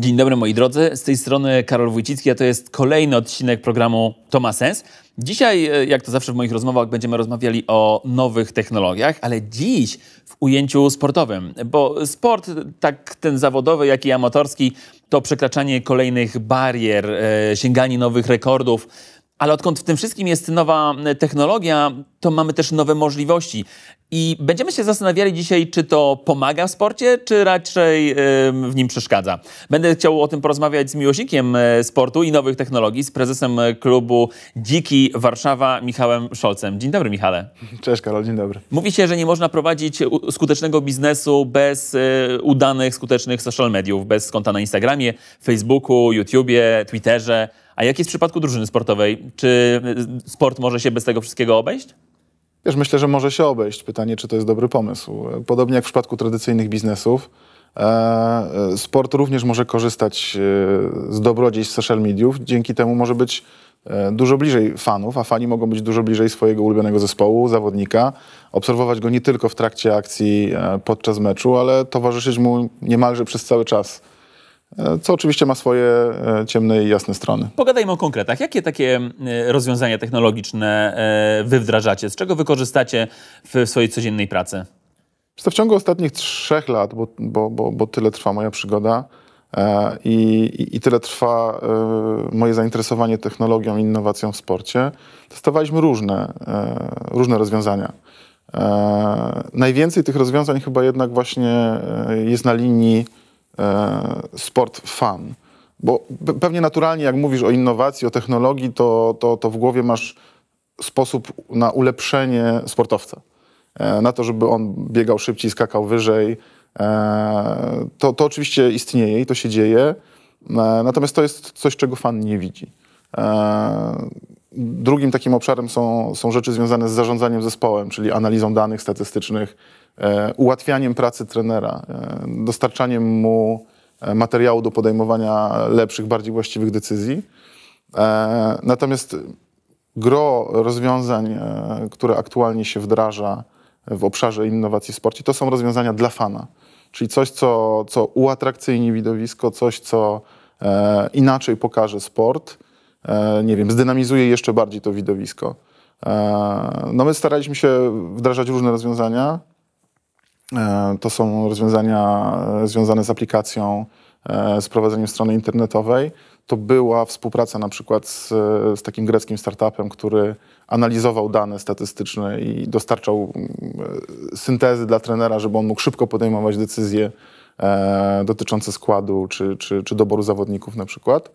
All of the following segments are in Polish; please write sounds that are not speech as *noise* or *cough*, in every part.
Dzień dobry moi drodzy, z tej strony Karol Wójcicki, a to jest kolejny odcinek programu To ma sens. Dzisiaj, e, jak to zawsze w moich rozmowach, będziemy rozmawiali o nowych technologiach, ale dziś w ujęciu sportowym, bo sport, tak ten zawodowy, jak i amatorski, to przekraczanie kolejnych barier, e, sięganie nowych rekordów, ale odkąd w tym wszystkim jest nowa e, technologia, to mamy też nowe możliwości. I będziemy się zastanawiali dzisiaj, czy to pomaga w sporcie, czy raczej e, w nim przeszkadza. Będę chciał o tym porozmawiać z miłośnikiem e, sportu i nowych technologii, z prezesem klubu Dziki Warszawa, Michałem Szolcem. Dzień dobry, Michale. Cześć, Karol, dzień dobry. Mówi się, że nie można prowadzić skutecznego biznesu bez udanych, skutecznych social mediów, bez konta na Instagramie, Facebooku, YouTubie, Twitterze. A jak jest w przypadku drużyny sportowej? Czy y, sport może się bez tego wszystkiego obejść? Wiesz, myślę, że może się obejść. Pytanie, czy to jest dobry pomysł. Podobnie jak w przypadku tradycyjnych biznesów, e, e, sport również może korzystać e, z dobrodziejstw social mediów. Dzięki temu może być dużo bliżej fanów, a fani mogą być dużo bliżej swojego ulubionego zespołu, zawodnika, obserwować go nie tylko w trakcie akcji podczas meczu, ale towarzyszyć mu niemalże przez cały czas E, co oczywiście ma swoje e, ciemne i jasne strony. Pogadajmy o konkretach. Jakie takie e, rozwiązania technologiczne wy wdrażacie? Z czego wykorzystacie w swojej codziennej pracy? W ciągu ostatnich trzech lat, bo, bo, bo, bo tyle trwa moja przygoda i, i, i tyle trwa moje zainteresowanie technologią i innowacją w sporcie, testowaliśmy różne, różne rozwiązania. Najwięcej tych rozwiązań chyba jednak właśnie jest na linii E, sport fan. Bo pewnie naturalnie, jak mówisz o innowacji, o technologii, to, to, to w głowie masz sposób na ulepszenie sportowca. E, na to, żeby on biegał szybciej, skakał wyżej. E, to, to oczywiście istnieje i to się dzieje. Natomiast to jest coś, czego fan nie widzi. Drugim takim obszarem są, są rzeczy związane z zarządzaniem zespołem, czyli analizą danych statystycznych, e, ułatwianiem pracy trenera, e, dostarczaniem mu e, materiału do podejmowania lepszych, bardziej właściwych decyzji. Natomiast gro rozwiązań, które aktualnie się wdraża w obszarze innowacji w sporcie, to są rozwiązania dla fana. Czyli coś, co, co uatrakcyjni widowisko, coś, co inaczej pokaże sport E, nie wiem, zdynamizuje jeszcze bardziej to widowisko. E, no my staraliśmy się wdrażać różne rozwiązania. E, to są rozwiązania związane z aplikacją, z prowadzeniem strony internetowej. To była współpraca na przykład z, z takim greckim startupem, który analizował dane statystyczne i dostarczał mm, syntezy dla trenera, żeby on mógł szybko podejmować decyzje dotyczące składu czy, czy, czy doboru zawodników na przykład.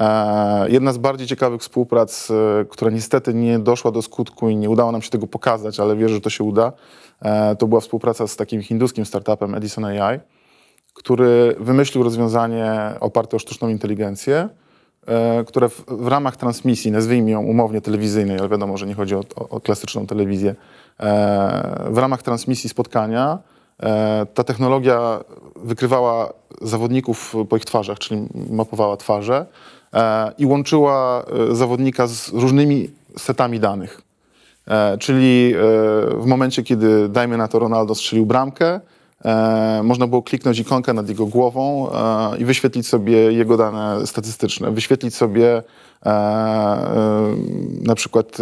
E, jedna z bardziej ciekawych współprac, e, która niestety nie doszła do skutku i nie udało nam się tego pokazać, ale wierzę, że to się uda, e, to była współpraca z takim hinduskim startupem Edison AI, który wymyślił rozwiązanie oparte o sztuczną inteligencję, które w, w, ramach transmisji, nazwijmy ją umownie telewizyjnej, ale wiadomo, że nie chodzi o, o, o klasyczną telewizję, w ramach transmisji spotkania ta technologia wykrywała zawodników po ich twarzach, czyli mapowała twarze E, i łączyła e, zawodnika z różnymi setami danych. E, czyli w momencie, kiedy dajmy na to Ronaldo strzelił bramkę, można było kliknąć ikonkę nad jego głową i wyświetlić sobie jego dane statystyczne, wyświetlić sobie na przykład,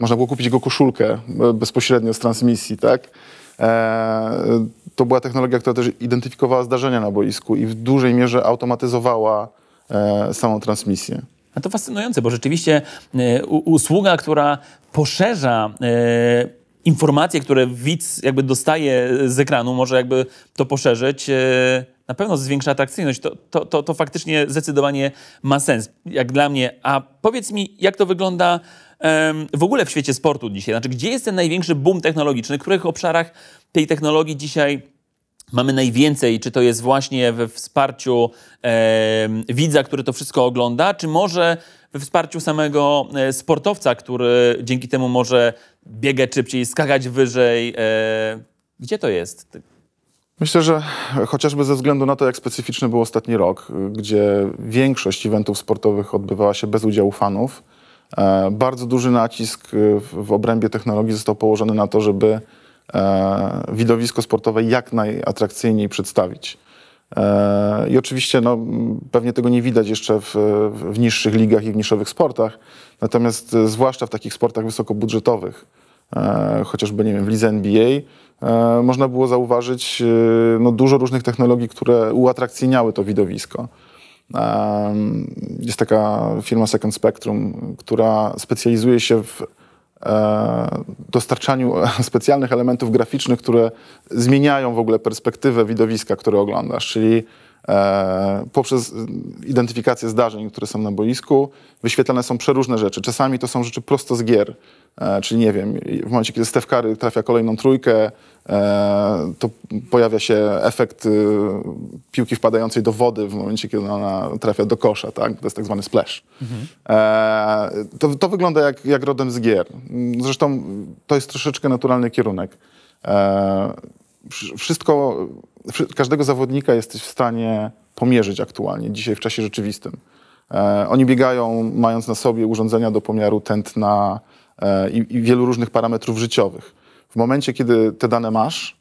można było kupić jego koszulkę bezpośrednio z transmisji, tak? To była technologia, która też identyfikowała zdarzenia na boisku i w dużej mierze automatyzowała E, samą transmisję. A to fascynujące, bo rzeczywiście e, usługa, która poszerza e, informacje, które widz jakby dostaje z ekranu, może jakby to poszerzyć, na pewno zwiększa atrakcyjność. To, to, to, to, faktycznie zdecydowanie ma sens, jak dla mnie. A powiedz mi, jak to wygląda w ogóle w świecie sportu dzisiaj? Znaczy, gdzie jest ten największy boom technologiczny? W których obszarach tej technologii dzisiaj mamy najwięcej? Czy to jest właśnie we wsparciu e, widza, który to wszystko ogląda, czy może we wsparciu samego e, sportowca, który dzięki temu może biegać szybciej, skakać wyżej? E, gdzie to jest? Myślę, że chociażby ze względu na to, jak specyficzny był ostatni rok, gdzie większość eventów sportowych odbywała się bez udziału fanów, e, bardzo duży nacisk w obrębie technologii został położony na to, żeby e, widowisko sportowe jak najatrakcyjniej przedstawić. E, I oczywiście no, pewnie tego nie widać jeszcze w, w niższych ligach i w niszowych sportach, natomiast e, zwłaszcza w takich sportach wysokobudżetowych, e, chociażby nie wiem, w lidze NBA, e, można było zauważyć e, no, dużo różnych technologii, które uatrakcyjniały to widowisko. Jest taka firma Second Spectrum, która specjalizuje się w E, dostarczaniu *laughs* specjalnych elementów graficznych, które zmieniają w ogóle perspektywę widowiska, które oglądasz. Czyli E, poprzez y, identyfikację zdarzeń, które są na boisku, wyświetlane są przeróżne rzeczy. Czasami to są rzeczy prosto z gier, e, czyli nie wiem, w momencie, kiedy Stefkary trafia kolejną trójkę, e, to pojawia się efekt y, piłki wpadającej do wody w momencie, kiedy ona trafia do kosza, tak? To jest tak zwany splash. Mhm. To, to wygląda jak, jak rodem z gier. Zresztą to jest troszeczkę naturalny kierunek wszystko, każdego zawodnika jesteś w stanie pomierzyć aktualnie, dzisiaj w czasie rzeczywistym. E, oni biegają, mając na sobie urządzenia do pomiaru tętna e, i, i, wielu różnych parametrów życiowych. W momencie, kiedy te dane masz,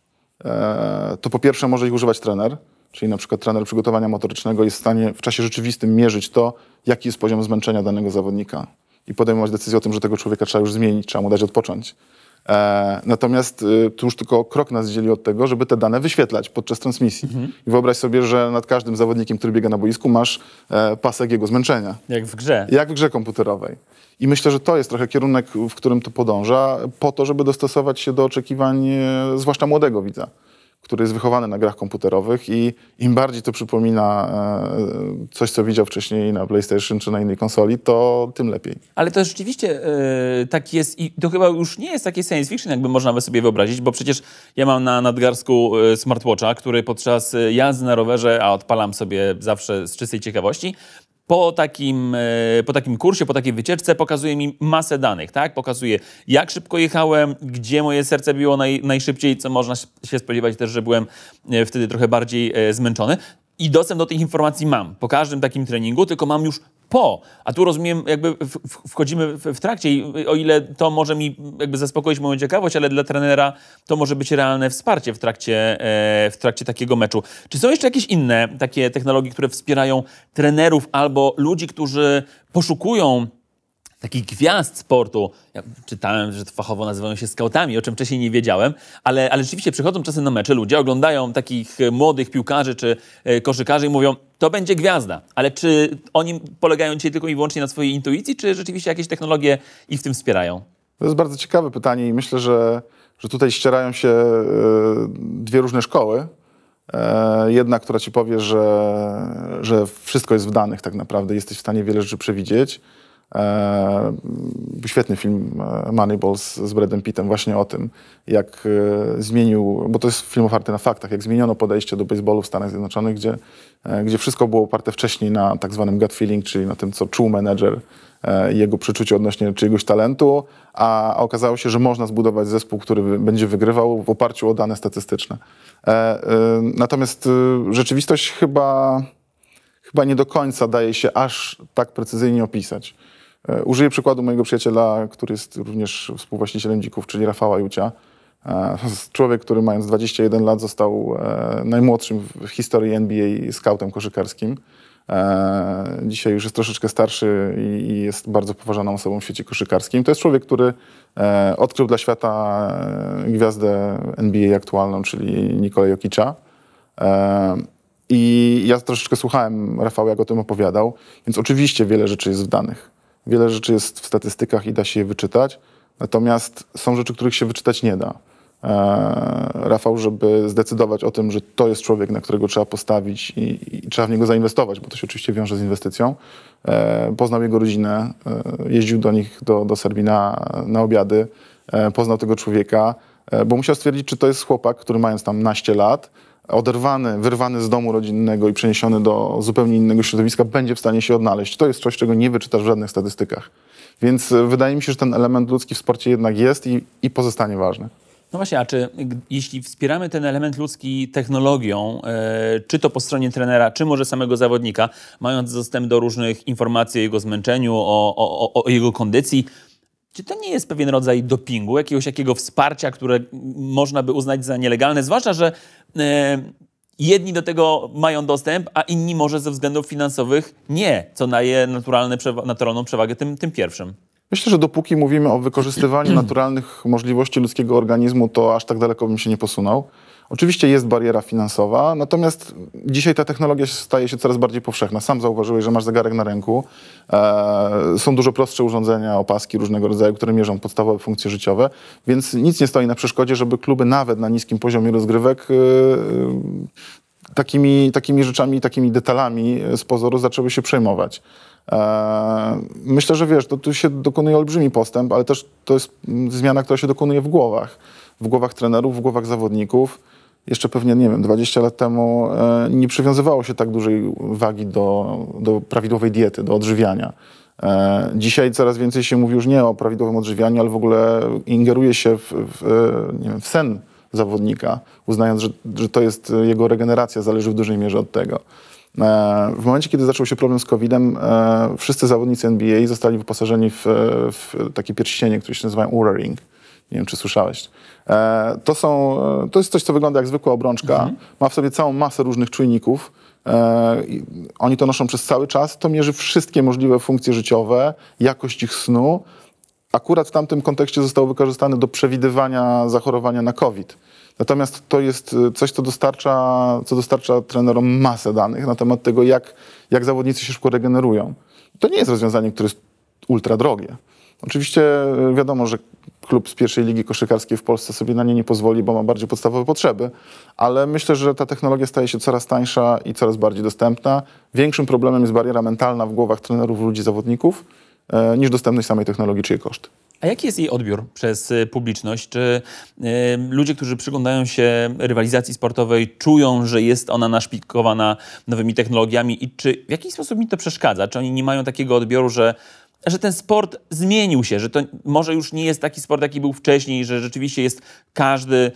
e, to po pierwsze może ich używać trener, czyli na przykład trener przygotowania motorycznego jest w stanie w czasie rzeczywistym mierzyć to, jaki jest poziom zmęczenia danego zawodnika i podejmować decyzję o tym, że tego człowieka trzeba już zmienić, trzeba mu dać odpocząć. E, natomiast y, tu już tylko krok nas dzieli od tego, żeby te dane wyświetlać podczas transmisji. Mhm. I wyobraź sobie, że nad każdym zawodnikiem, który biega na boisku, masz e, pasek jego zmęczenia. Jak w grze. Jak w grze komputerowej. I myślę, że to jest trochę kierunek, w którym to podąża, po to, żeby dostosować się do oczekiwań e, zwłaszcza młodego widza który jest wychowany na grach komputerowych i im bardziej to przypomina e, coś, co widział wcześniej na PlayStation czy na innej konsoli, to tym lepiej. Ale to rzeczywiście yy, tak jest i to chyba już nie jest takie science fiction, jakby można by sobie wyobrazić, bo przecież ja mam na nadgarsku e, smartwatcha, który podczas jazdy na rowerze, a odpalam sobie zawsze z czystej ciekawości, po takim, e, po takim kursie, po takiej wycieczce pokazuje mi masę danych, tak? Pokazuje, jak szybko jechałem, gdzie moje serce biło naj, najszybciej, co można się spodziewać też, że byłem e, wtedy trochę bardziej e, zmęczony i dostęp do tych informacji mam po każdym takim treningu, tylko mam już po. A tu rozumiem, jakby wchodzimy w, trakcie i o ile to może mi jakby zaspokoić moją ciekawość, ale dla trenera to może być realne wsparcie w trakcie, e, w trakcie takiego meczu. Czy są jeszcze jakieś inne takie technologie, które wspierają trenerów albo ludzi, którzy poszukują takich gwiazd sportu. Ja czytałem, że fachowo nazywają się skautami, o czym wcześniej nie wiedziałem, ale, ale rzeczywiście przychodzą czasem na mecze ludzie, oglądają takich e, młodych piłkarzy czy e, koszykarzy i mówią, to będzie gwiazda. Ale czy oni polegają dzisiaj tylko i wyłącznie na swojej intuicji, czy rzeczywiście jakieś technologie ich w tym wspierają? To jest bardzo ciekawe pytanie i myślę, że, że tutaj ścierają się e, dwie różne szkoły. Jedna, która ci powie, że, że wszystko jest w danych tak naprawdę, jesteś w stanie wiele rzeczy przewidzieć E, świetny film e, Moneyball z, z Bradem Pittem właśnie o tym, jak e, zmienił, bo to jest film oparty na faktach, jak zmieniono podejście do baseballu w Stanach Zjednoczonych, gdzie, e, gdzie wszystko było oparte wcześniej na tak zwanym gut feeling, czyli na tym, co czuł menedżer, e, jego przeczucie odnośnie czyjegoś talentu, a, okazało się, że można zbudować zespół, który będzie wygrywał w oparciu o dane statystyczne. E, natomiast rzeczywistość chyba, chyba nie do końca daje się aż tak precyzyjnie opisać. E, użyję przykładu mojego przyjaciela, który jest również współwłaścicielem dzików, czyli Rafała Jucia. E, *laughs* człowiek, który mając 21 lat został e, najmłodszym w historii NBA skautem koszykarskim. Dzisiaj już jest troszeczkę starszy i jest bardzo poważaną osobą w świecie koszykarskim. To jest człowiek, który odkrył dla świata gwiazdę NBA aktualną, czyli Nikola Jokicza. I ja troszeczkę słuchałem Rafała, jak o tym opowiadał, więc oczywiście wiele rzeczy jest w danych. Wiele rzeczy jest w statystykach i da się je wyczytać, natomiast są rzeczy, których się wyczytać nie da. E, Rafał, żeby zdecydować o tym, że to jest człowiek, na którego trzeba postawić i, i, trzeba w niego zainwestować, bo to się oczywiście wiąże z inwestycją. E, poznał jego rodzinę, e, jeździł do nich, do, do Serbii na, na obiady, poznał tego człowieka, bo musiał stwierdzić, czy to jest chłopak, który mając tam naście lat, oderwany, wyrwany z domu rodzinnego i przeniesiony do zupełnie innego środowiska, będzie w stanie się odnaleźć. To jest coś, czego nie wyczytasz w żadnych statystykach. Więc e, wydaje mi się, że ten element ludzki w sporcie jednak jest i, i pozostanie ważny. No właśnie, a czy jeśli wspieramy ten element ludzki technologią, e, czy to po stronie trenera, czy może samego zawodnika, mając dostęp do różnych informacji o jego zmęczeniu, o, o, o jego kondycji, czy to nie jest pewien rodzaj dopingu, jakiegoś jakiego wsparcia, które można by uznać za nielegalne? Zwłaszcza, że e, jedni do tego mają dostęp, a inni może ze względów finansowych nie, co daje naturalne, naturalną przewagę tym, tym pierwszym. Myślę, że dopóki mówimy o wykorzystywaniu *clears throat* naturalnych możliwości ludzkiego organizmu, to aż tak daleko bym się nie posunął. Oczywiście jest bariera finansowa, natomiast dzisiaj ta technologia staje się coraz bardziej powszechna. Sam zauważyłeś, że masz zegarek na ręku. E, są dużo prostsze urządzenia, opaski różnego rodzaju, które mierzą podstawowe funkcje życiowe, więc nic nie stoi na przeszkodzie, żeby kluby nawet na niskim poziomie rozgrywek e, takimi, takimi rzeczami, takimi detalami z pozoru zaczęły się przejmować. E, myślę, że wiesz, to tu się dokonuje olbrzymi postęp, ale też to jest zmiana, która się dokonuje w głowach. W głowach trenerów, w głowach zawodników jeszcze pewnie, nie wiem, 20 lat temu e, nie przywiązywało się tak dużej wagi do, do prawidłowej diety, do odżywiania. E, dzisiaj coraz więcej się mówi już nie o prawidłowym odżywianiu, ale w ogóle ingeruje się w, w, e, wiem, w sen zawodnika, uznając, że, że to jest jego regeneracja, zależy w dużej mierze od tego. W momencie, kiedy zaczął się problem z COVID-em, wszyscy zawodnicy NBA zostali wyposażeni w, w takie pierścienie, które się nazywa Ura Ring. Nie wiem, czy słyszałeś. E, to, są, e, to jest coś, co wygląda jak zwykła obrączka. Mhm. Ma w sobie całą masę różnych czujników. E, oni to noszą przez cały czas. To mierzy wszystkie możliwe funkcje życiowe, jakość ich snu. Akurat w tamtym kontekście zostało wykorzystane do przewidywania zachorowania na COVID. Natomiast to jest e, coś, co dostarcza, co dostarcza trenerom masę danych na temat tego, jak, jak zawodnicy się szybko regenerują. To nie jest rozwiązanie, które jest ultra drogie. Oczywiście e, wiadomo, że klub z pierwszej ligi koszykarskiej w Polsce sobie na nie nie pozwoli, bo ma bardziej podstawowe potrzeby, ale myślę, że ta technologia staje się coraz tańsza i coraz bardziej dostępna. Większym problemem jest bariera mentalna w głowach trenerów, ludzi, zawodników e, niż dostępność samej technologii czy jej koszty. A jaki jest jej odbiór przez e, publiczność? Czy y, ludzie, którzy przyglądają się rywalizacji sportowej, czują, że jest ona naszpikowana nowymi technologiami i czy w jakiś sposób mi to przeszkadza? Czy oni nie mają takiego odbioru, że że ten sport zmienił się, że to może już nie jest taki sport, jaki był wcześniej, że rzeczywiście jest każdy,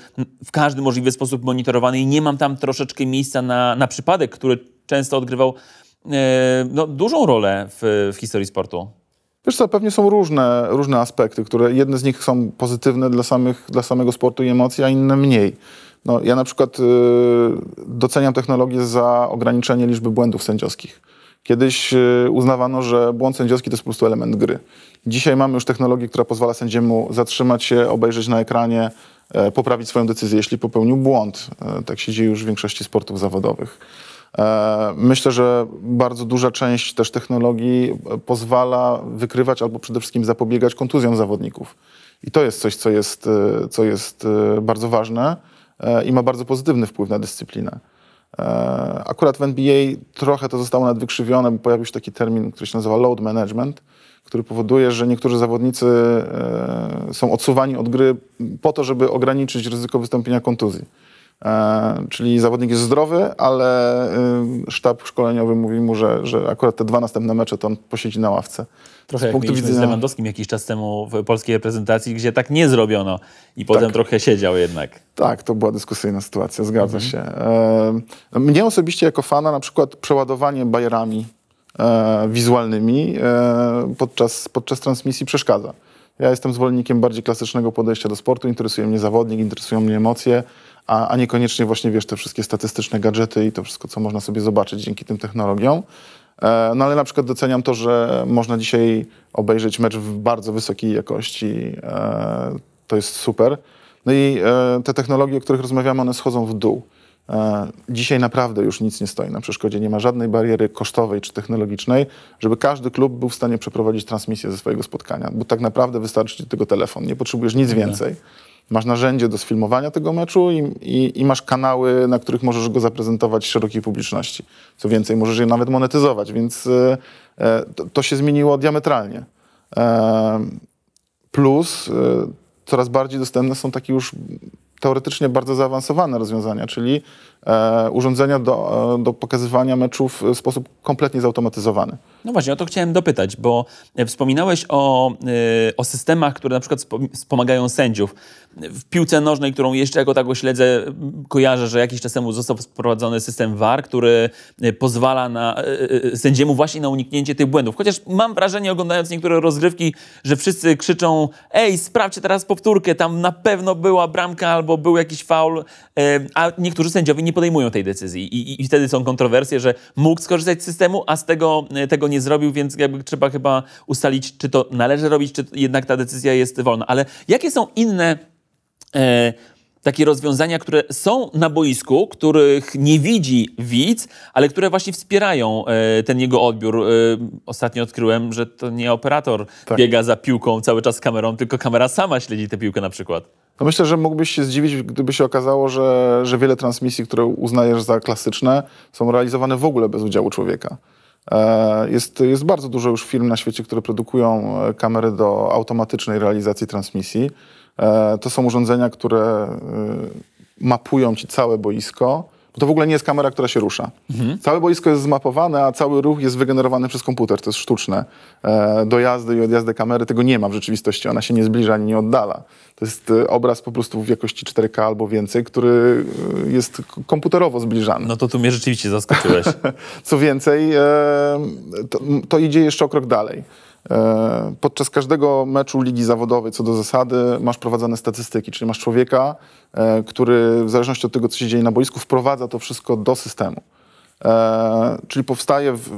w każdy możliwy sposób monitorowany i nie mam tam troszeczkę miejsca na, na przypadek, który często odgrywał e, no, dużą rolę w, w historii sportu. Wiesz co, pewnie są różne, różne aspekty, które jedne z nich są pozytywne dla, samych, dla samego sportu i emocji, a inne mniej. No, ja na przykład y, doceniam technologię za ograniczenie liczby błędów sędziowskich Kiedyś y, uznawano, że błąd sędziowski to jest po prostu element gry. Dzisiaj mamy już technologię, która pozwala sędziemu zatrzymać się, obejrzeć na ekranie, e, poprawić swoją decyzję, jeśli popełnił błąd. E, tak się dzieje już w większości sportów zawodowych. E, myślę, że bardzo duża część też technologii pozwala wykrywać albo przede wszystkim zapobiegać kontuzjom zawodników. I to jest coś, co jest, co jest bardzo ważne i ma bardzo pozytywny wpływ na dyscyplinę. E, akurat w NBA trochę to zostało nadwykrzywione, bo pojawił się taki termin, który się nazywa load management, który powoduje, że niektórzy zawodnicy e, są odsuwani od gry po to, żeby ograniczyć ryzyko wystąpienia kontuzji. E, czyli zawodnik jest zdrowy, ale y, sztab szkoleniowy mówi mu, że, że akurat te dwa następne mecze to on posiedzi na ławce. Trochę z punktu widzenia... z Lewandowskim jakiś czas temu w polskiej reprezentacji, gdzie tak nie zrobiono i tak. potem tak. trochę siedział jednak. Tak, to była dyskusyjna sytuacja, zgadza mhm. się. E, mnie osobiście jako fana na przykład przeładowanie bajerami e, wizualnymi podczas, podczas transmisji przeszkadza. Ja jestem zwolennikiem bardziej klasycznego podejścia do sportu, interesuje mnie zawodnik, interesują mnie emocje, a, a niekoniecznie właśnie, wiesz, te wszystkie statystyczne gadżety i to wszystko, co można sobie zobaczyć dzięki tym technologiom. E, no ale na przykład doceniam to, że można dzisiaj obejrzeć mecz w bardzo wysokiej jakości. E, to jest super. No i e, te technologie, o których rozmawiamy, one schodzą w dół. Dzisiaj naprawdę już nic nie stoi na przeszkodzie. Nie ma żadnej bariery kosztowej czy technologicznej, żeby każdy klub był w stanie przeprowadzić transmisję ze swojego spotkania, bo tak naprawdę wystarczy ci tego telefon. Nie potrzebujesz nic mhm. więcej masz narzędzie do sfilmowania tego meczu i, i, i, masz kanały, na których możesz go zaprezentować szerokiej publiczności. Co więcej, możesz je nawet monetyzować, więc e, e, to, to, się zmieniło diametralnie. E, plus e, coraz bardziej dostępne są takie już teoretycznie bardzo zaawansowane rozwiązania, czyli E, urządzenia do, e, do pokazywania meczów w sposób kompletnie zautomatyzowany. No właśnie, o to chciałem dopytać, bo wspominałeś o, e, o systemach, które na przykład wspomagają sędziów. W piłce nożnej, którą jeszcze jako taką śledzę, kojarzę, że jakiś czas temu został wprowadzony system VAR, który pozwala na, sędziemu właśnie na uniknięcie tych błędów. Chociaż mam wrażenie, oglądając niektóre rozgrywki, że wszyscy krzyczą ej, sprawdźcie teraz powtórkę, tam na pewno była bramka albo był jakiś faul, a niektórzy sędziowie nie podejmują tej decyzji. I, i, I, wtedy są kontrowersje, że mógł skorzystać z systemu, a z tego, e, tego nie zrobił, więc jakby trzeba chyba ustalić, czy to należy robić, czy jednak ta decyzja jest wolna. Ale jakie są inne. E, takie rozwiązania, które są na boisku, których nie widzi widz, ale które właśnie wspierają e, ten jego odbiór. E, ostatnio odkryłem, że to nie operator tak. biega za piłką cały czas z kamerą, tylko kamera sama śledzi tę piłkę na przykład. No myślę, że mógłbyś się zdziwić, gdyby się okazało, że, że wiele transmisji, które uznajesz za klasyczne, są realizowane w ogóle bez udziału człowieka. E, jest, jest bardzo dużo już firm na świecie, które produkują kamery do automatycznej realizacji transmisji. E, to są urządzenia, które e, mapują ci całe boisko, bo to w ogóle nie jest kamera, która się rusza. Mhm. Całe boisko jest zmapowane, a cały ruch jest wygenerowany przez komputer. To jest sztuczne. E, dojazdy i odjazdy kamery tego nie ma w rzeczywistości. Ona się nie zbliża ani nie oddala. To jest obraz po prostu w jakości 4K albo więcej, który jest komputerowo zbliżany. No to tu mnie rzeczywiście zaskoczyłeś. *laughs* Co więcej, to, to idzie jeszcze o krok dalej. E, podczas każdego meczu ligi zawodowej, co do zasady, masz prowadzone statystyki, czyli masz człowieka, e, który w zależności od tego, co się dzieje na boisku, wprowadza to wszystko do systemu. E, czyli powstaje w,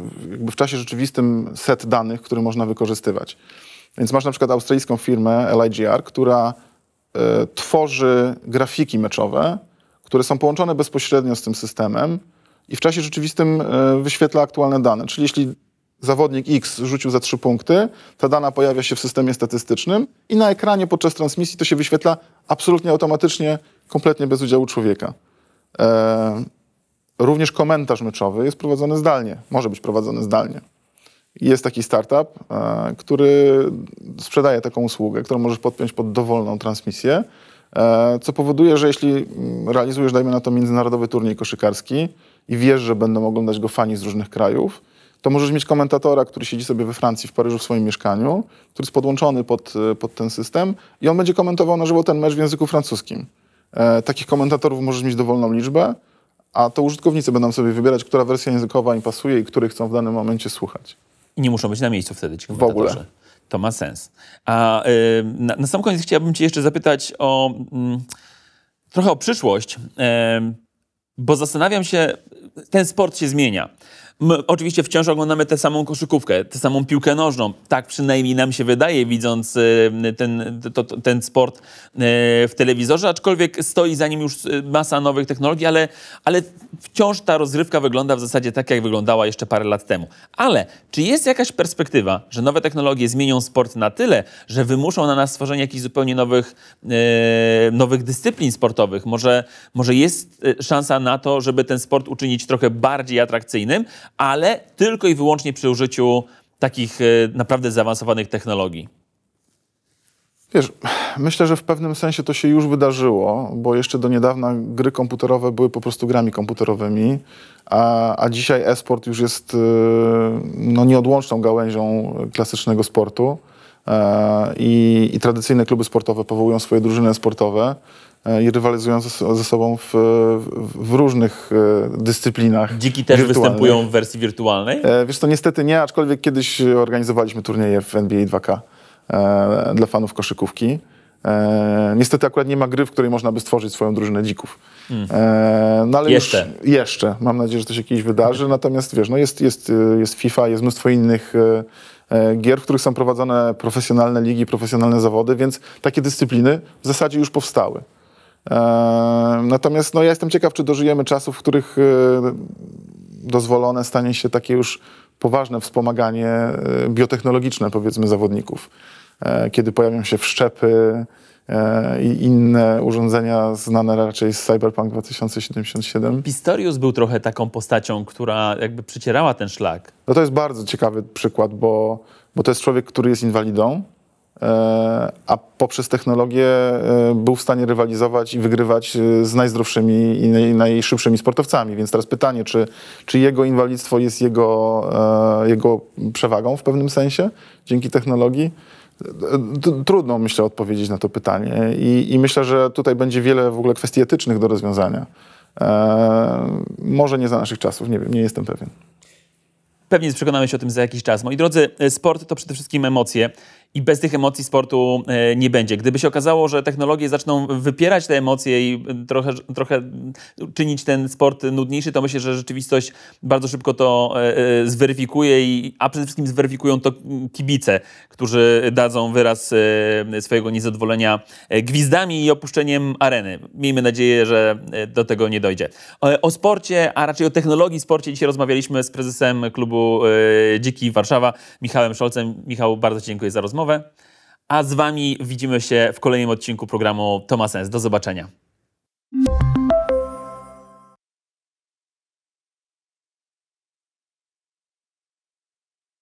w czasie rzeczywistym set danych, który można wykorzystywać. Więc masz na przykład australijską firmę LIGR, która tworzy grafiki meczowe, które są połączone bezpośrednio z tym systemem i w czasie rzeczywistym wyświetla aktualne dane. Czyli jeśli zawodnik X rzucił za trzy punkty, ta dana pojawia się w systemie statystycznym i na ekranie podczas transmisji to się wyświetla absolutnie automatycznie, kompletnie bez udziału człowieka. E, również komentarz meczowy jest prowadzony zdalnie, może być prowadzony zdalnie. Jest taki startup, e, który sprzedaje taką usługę, którą możesz podpiąć pod dowolną transmisję, e, co powoduje, że jeśli mm, realizujesz, dajmy na to, międzynarodowy turniej koszykarski i wiesz, że będą oglądać go fani z różnych krajów, to możesz mieć komentatora, który siedzi sobie we Francji, w Paryżu w swoim mieszkaniu, który jest podłączony pod, e, pod ten system i on będzie komentował na żywo ten mecz w języku francuskim. E, takich komentatorów możesz mieć dowolną liczbę, a to użytkownicy będą sobie wybierać, która wersja językowa im pasuje i który chcą w danym momencie słuchać. I nie muszą być na miejscu wtedy ci komentatorzy. W ogóle. To ma sens. A y, na, na, sam koniec chciałbym cię jeszcze zapytać o mm, trochę o przyszłość, y, bo zastanawiam się, ten sport się zmienia. My oczywiście wciąż oglądamy tę samą koszykówkę, tę samą piłkę nożną. Tak przynajmniej nam się wydaje, widząc y, ten, to, ten sport y, w telewizorze, aczkolwiek stoi za nim już y, masa nowych technologii, ale, ale wciąż ta rozrywka wygląda w zasadzie tak, jak wyglądała jeszcze parę lat temu. Ale czy jest jakaś perspektywa, że nowe technologie zmienią sport na tyle, że wymuszą na nas stworzenie jakichś zupełnie nowych, nowych dyscyplin sportowych? Może, może jest szansa na to, żeby ten sport uczynić trochę bardziej atrakcyjnym, ale tylko i wyłącznie przy użyciu takich e, naprawdę zaawansowanych technologii. Wiesz, myślę, że w pewnym sensie to się już wydarzyło, bo jeszcze do niedawna gry komputerowe były po prostu grami komputerowymi, a, a dzisiaj e-sport już jest e, no, nieodłączną gałęzią klasycznego sportu. E, I, I tradycyjne kluby sportowe powołują swoje drużyny sportowe. E, i rywalizują ze, ze sobą w, w, różnych e, dyscyplinach. Dziki też występują w wersji wirtualnej? E, wiesz, to niestety nie, aczkolwiek kiedyś organizowaliśmy turnieje w NBA 2K dla fanów koszykówki. niestety akurat nie ma gry, w której można by stworzyć swoją drużynę dzików. Hmm. no ale jeszcze. Już, jeszcze. Mam nadzieję, że to się kiedyś wydarzy. Hmm. Natomiast wiesz, no jest, jest, jest FIFA, jest mnóstwo innych gier, w których są prowadzone profesjonalne ligi, profesjonalne zawody, więc takie dyscypliny w zasadzie już powstały. Natomiast no, ja jestem ciekaw, czy dożyjemy czasów, w których e, dozwolone stanie się takie już poważne wspomaganie e, biotechnologiczne, powiedzmy, zawodników, e, kiedy pojawią się wszczepy i inne urządzenia znane raczej z Cyberpunk 2077. Pistorius był trochę taką postacią, która jakby przycierała ten szlak. No to jest bardzo ciekawy przykład, bo, bo to jest człowiek, który jest inwalidą, E, a poprzez technologię e, był w stanie rywalizować i wygrywać e, z najzdrowszymi i najszybszymi sportowcami. Więc teraz pytanie, czy, czy jego inwalidztwo jest jego, jego przewagą w pewnym sensie dzięki technologii? Trudno, myślę, odpowiedzieć na to pytanie. I, I, myślę, że tutaj będzie wiele w ogóle kwestii etycznych do rozwiązania. może nie za naszych czasów, nie wiem, nie jestem pewien. Pewnie przekonamy się o tym za jakiś czas. Moi drodzy, sport to przede wszystkim emocje i bez tych emocji sportu e, nie będzie. Gdyby się okazało, że technologie zaczną wypierać te emocje i e, trochę, trochę czynić ten sport nudniejszy, to myślę, że rzeczywistość bardzo szybko to e, zweryfikuje, i, a przede wszystkim zweryfikują to kibice, którzy dadzą wyraz swojego niezadowolenia gwizdami i opuszczeniem areny. Miejmy nadzieję, że do tego nie dojdzie. O sporcie, a raczej o technologii sporcie dzisiaj rozmawialiśmy z prezesem klubu Dziki Warszawa, Michałem Szolcem. Michał, bardzo dziękuję za rozmowę rozmowę, a z Wami widzimy się w kolejnym odcinku programu Toma Sens. Do zobaczenia.